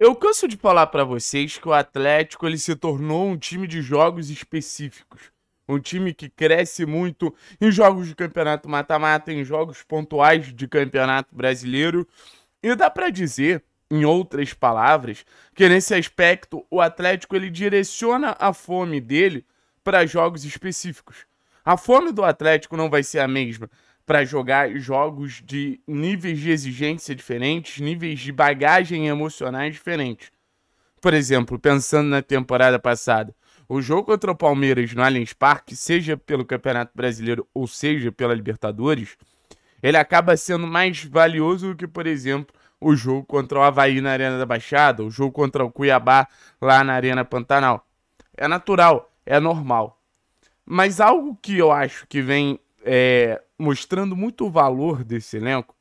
Eu canso de falar para vocês que o Atlético ele se tornou um time de jogos específicos. Um time que cresce muito em jogos de campeonato mata-mata, em jogos pontuais de campeonato brasileiro. E dá para dizer, em outras palavras, que nesse aspecto o Atlético ele direciona a fome dele para jogos específicos. A fome do Atlético não vai ser a mesma para jogar jogos de níveis de exigência diferentes, níveis de bagagem emocionais diferentes. Por exemplo, pensando na temporada passada, o jogo contra o Palmeiras no Allianz Parque, seja pelo Campeonato Brasileiro ou seja pela Libertadores, ele acaba sendo mais valioso do que, por exemplo, o jogo contra o Havaí na Arena da Baixada, o jogo contra o Cuiabá lá na Arena Pantanal. É natural, é normal. Mas algo que eu acho que vem é, mostrando muito valor desse elenco.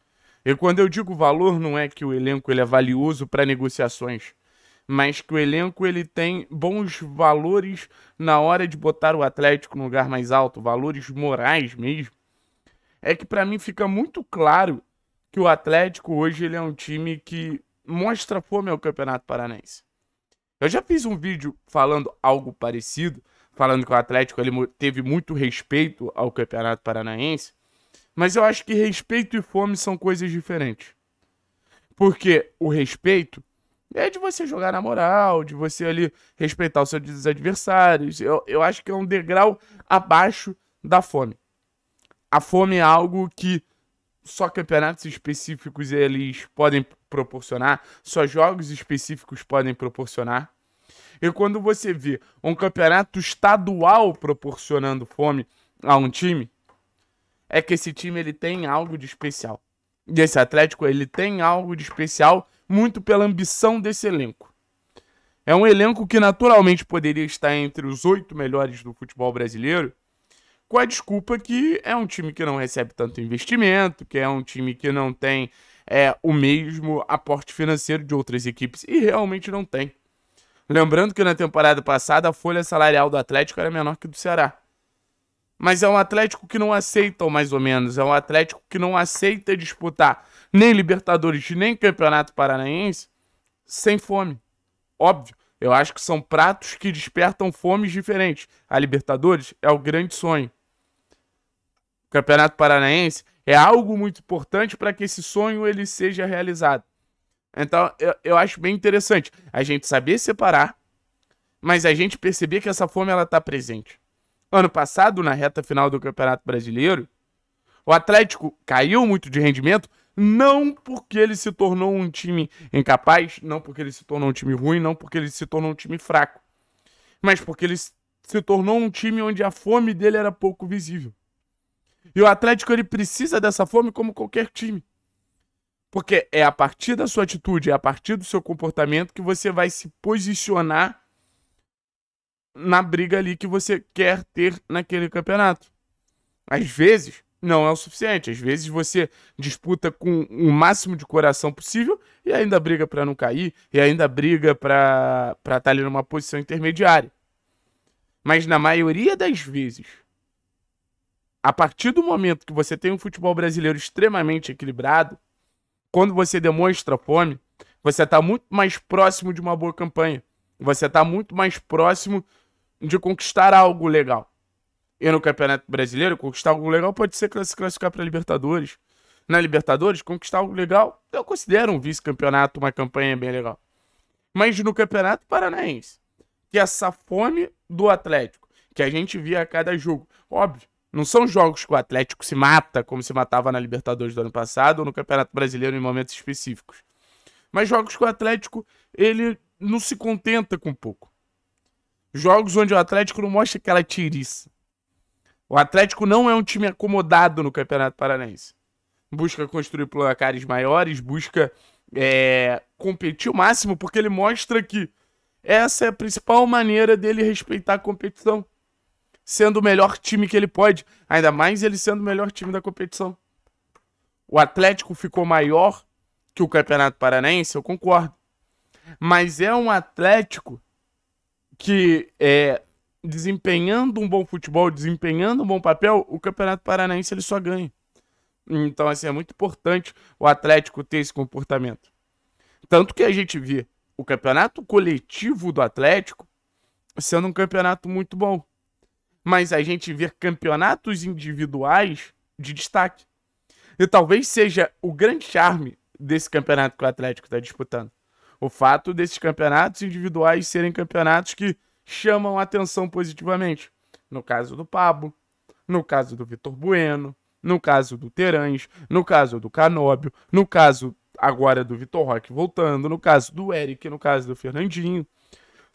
E quando eu digo valor, não é que o elenco ele é valioso para negociações, mas que o elenco ele tem bons valores na hora de botar o Atlético no lugar mais alto, valores morais mesmo. É que para mim fica muito claro que o Atlético hoje ele é um time que mostra fome ao Campeonato Paranense. Eu já fiz um vídeo falando algo parecido, falando que o Atlético ele teve muito respeito ao Campeonato Paranaense, mas eu acho que respeito e fome são coisas diferentes. Porque o respeito é de você jogar na moral, de você ali respeitar os seus adversários. Eu, eu acho que é um degrau abaixo da fome. A fome é algo que só campeonatos específicos eles podem proporcionar, só jogos específicos podem proporcionar. E quando você vê um campeonato estadual proporcionando fome a um time, é que esse time ele tem algo de especial. E esse Atlético ele tem algo de especial muito pela ambição desse elenco. É um elenco que naturalmente poderia estar entre os oito melhores do futebol brasileiro, com a desculpa que é um time que não recebe tanto investimento, que é um time que não tem é, o mesmo aporte financeiro de outras equipes, e realmente não tem. Lembrando que na temporada passada a folha salarial do Atlético era menor que do Ceará. Mas é um Atlético que não aceita, ou mais ou menos. É um Atlético que não aceita disputar nem Libertadores, nem Campeonato Paranaense sem fome. Óbvio. Eu acho que são pratos que despertam fomes diferentes. A Libertadores é o grande sonho. O Campeonato Paranaense é algo muito importante para que esse sonho ele seja realizado. Então, eu, eu acho bem interessante a gente saber separar, mas a gente perceber que essa fome ela tá presente. Ano passado, na reta final do Campeonato Brasileiro, o Atlético caiu muito de rendimento, não porque ele se tornou um time incapaz, não porque ele se tornou um time ruim, não porque ele se tornou um time fraco, mas porque ele se tornou um time onde a fome dele era pouco visível. E o Atlético ele precisa dessa fome como qualquer time. Porque é a partir da sua atitude, é a partir do seu comportamento que você vai se posicionar na briga ali que você quer ter naquele campeonato. Às vezes, não é o suficiente. Às vezes você disputa com o máximo de coração possível e ainda briga para não cair, e ainda briga para estar tá ali numa posição intermediária. Mas na maioria das vezes, a partir do momento que você tem um futebol brasileiro extremamente equilibrado, quando você demonstra fome, você está muito mais próximo de uma boa campanha. Você está muito mais próximo de conquistar algo legal. E no Campeonato Brasileiro, conquistar algo legal pode ser se classificar para Libertadores. Na Libertadores, conquistar algo legal, eu considero um vice-campeonato uma campanha bem legal. Mas no Campeonato Paranaense, que é essa fome do Atlético, que a gente via a cada jogo, óbvio, não são jogos que o Atlético se mata como se matava na Libertadores do ano passado ou no Campeonato Brasileiro em momentos específicos. Mas jogos que o Atlético ele não se contenta com pouco. Jogos onde o Atlético não mostra aquela tiriça. O Atlético não é um time acomodado no Campeonato Paranaense. Busca construir placares maiores, busca é, competir o máximo, porque ele mostra que essa é a principal maneira dele respeitar a competição sendo o melhor time que ele pode, ainda mais ele sendo o melhor time da competição. O Atlético ficou maior que o Campeonato Paranaense, eu concordo. Mas é um Atlético que é desempenhando um bom futebol, desempenhando um bom papel, o Campeonato Paranaense ele só ganha. Então, assim, é muito importante o Atlético ter esse comportamento. Tanto que a gente vê o campeonato coletivo do Atlético sendo um campeonato muito bom mas a gente vê campeonatos individuais de destaque. E talvez seja o grande charme desse campeonato que o Atlético está disputando. O fato desses campeonatos individuais serem campeonatos que chamam atenção positivamente. No caso do Pablo, no caso do Vitor Bueno, no caso do Terãs, no caso do Canóbio, no caso agora do Vitor Roque voltando, no caso do Eric, no caso do Fernandinho.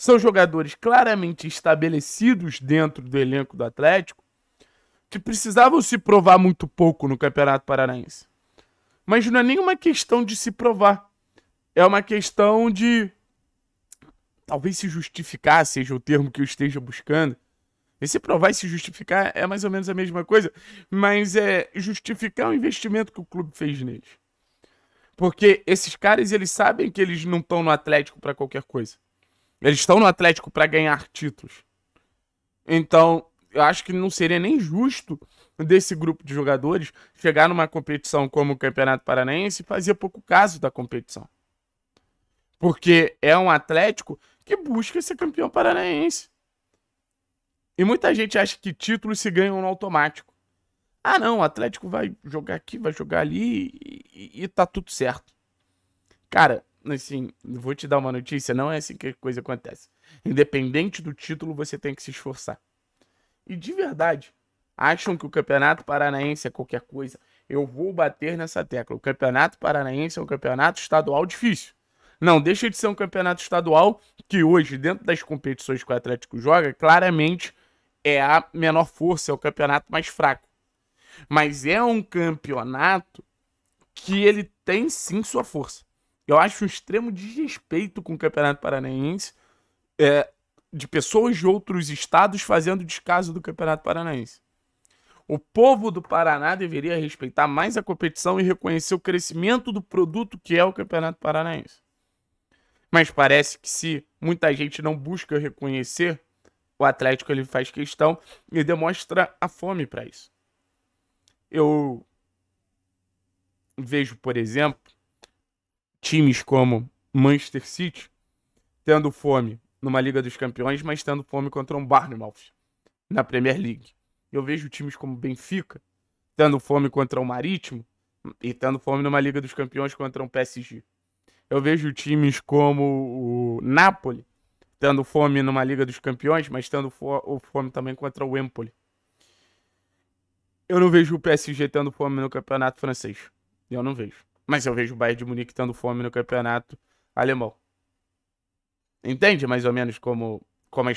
São jogadores claramente estabelecidos dentro do elenco do Atlético que precisavam se provar muito pouco no Campeonato Paranaense. Mas não é nenhuma questão de se provar. É uma questão de talvez se justificar, seja o termo que eu esteja buscando. E se provar e se justificar é mais ou menos a mesma coisa, mas é justificar o investimento que o clube fez neles. Porque esses caras, eles sabem que eles não estão no Atlético para qualquer coisa. Eles estão no Atlético para ganhar títulos. Então, eu acho que não seria nem justo desse grupo de jogadores chegar numa competição como o Campeonato Paranaense e fazer pouco caso da competição. Porque é um Atlético que busca ser campeão paranaense. E muita gente acha que títulos se ganham no automático. Ah, não, o Atlético vai jogar aqui, vai jogar ali e, e tá tudo certo. Cara, assim, vou te dar uma notícia, não é assim que a coisa acontece. Independente do título, você tem que se esforçar. E de verdade, acham que o Campeonato Paranaense é qualquer coisa. Eu vou bater nessa tecla. O Campeonato Paranaense é um campeonato estadual difícil. Não deixa de ser um campeonato estadual que hoje, dentro das competições que o Atlético joga, claramente é a menor força, é o campeonato mais fraco. Mas é um campeonato que ele tem sim sua força. Eu acho um extremo desrespeito com o Campeonato Paranaense é, de pessoas de outros estados fazendo descaso do Campeonato Paranaense. O povo do Paraná deveria respeitar mais a competição e reconhecer o crescimento do produto que é o Campeonato Paranaense. Mas parece que se muita gente não busca reconhecer, o Atlético ele faz questão e demonstra a fome para isso. Eu vejo, por exemplo, times como Manchester City tendo fome numa Liga dos Campeões, mas tendo fome contra um Barnumouth na Premier League. Eu vejo times como Benfica tendo fome contra um Marítimo e tendo fome numa Liga dos Campeões contra um PSG. Eu vejo times como o Napoli tendo fome numa Liga dos Campeões, mas tendo fome também contra o Empoli. Eu não vejo o PSG tendo fome no Campeonato Francês. Eu não vejo. Mas eu vejo o Bayern de Munique tendo fome no campeonato alemão. Entende mais ou menos como, como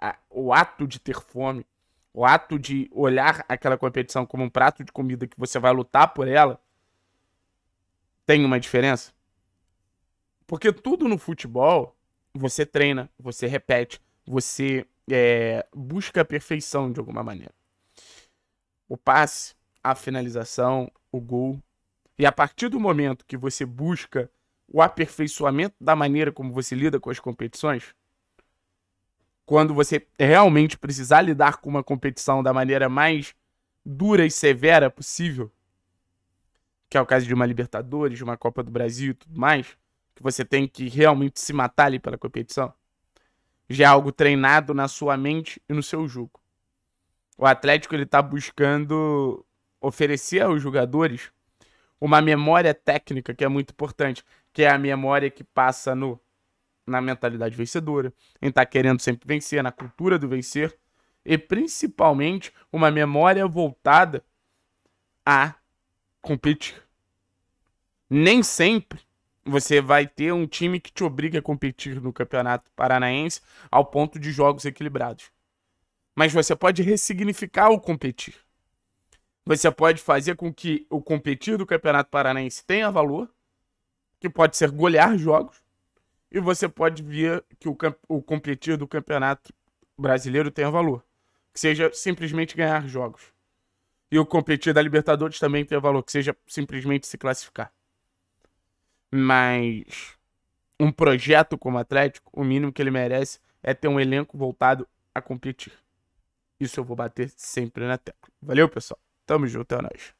a, a, o ato de ter fome, o ato de olhar aquela competição como um prato de comida que você vai lutar por ela, tem uma diferença? Porque tudo no futebol você treina, você repete, você é, busca a perfeição de alguma maneira. O passe, a finalização, o gol, e a partir do momento que você busca o aperfeiçoamento da maneira como você lida com as competições, quando você realmente precisar lidar com uma competição da maneira mais dura e severa possível, que é o caso de uma Libertadores, de uma Copa do Brasil e tudo mais, que você tem que realmente se matar ali pela competição, já é algo treinado na sua mente e no seu jogo. O Atlético ele está buscando oferecer aos jogadores uma memória técnica que é muito importante, que é a memória que passa no na mentalidade vencedora, em estar tá querendo sempre vencer, na cultura do vencer, e principalmente uma memória voltada a competir. Nem sempre você vai ter um time que te obriga a competir no Campeonato Paranaense ao ponto de jogos equilibrados. Mas você pode ressignificar o competir. Você pode fazer com que o competir do Campeonato Paranaense tenha valor, que pode ser golear jogos, e você pode ver que o, o competir do Campeonato Brasileiro tenha valor, que seja simplesmente ganhar jogos. E o competir da Libertadores também tenha valor, que seja simplesmente se classificar. Mas um projeto como Atlético, o mínimo que ele merece é ter um elenco voltado a competir. Isso eu vou bater sempre na tecla. Valeu, pessoal. Tamo junto, é nóis.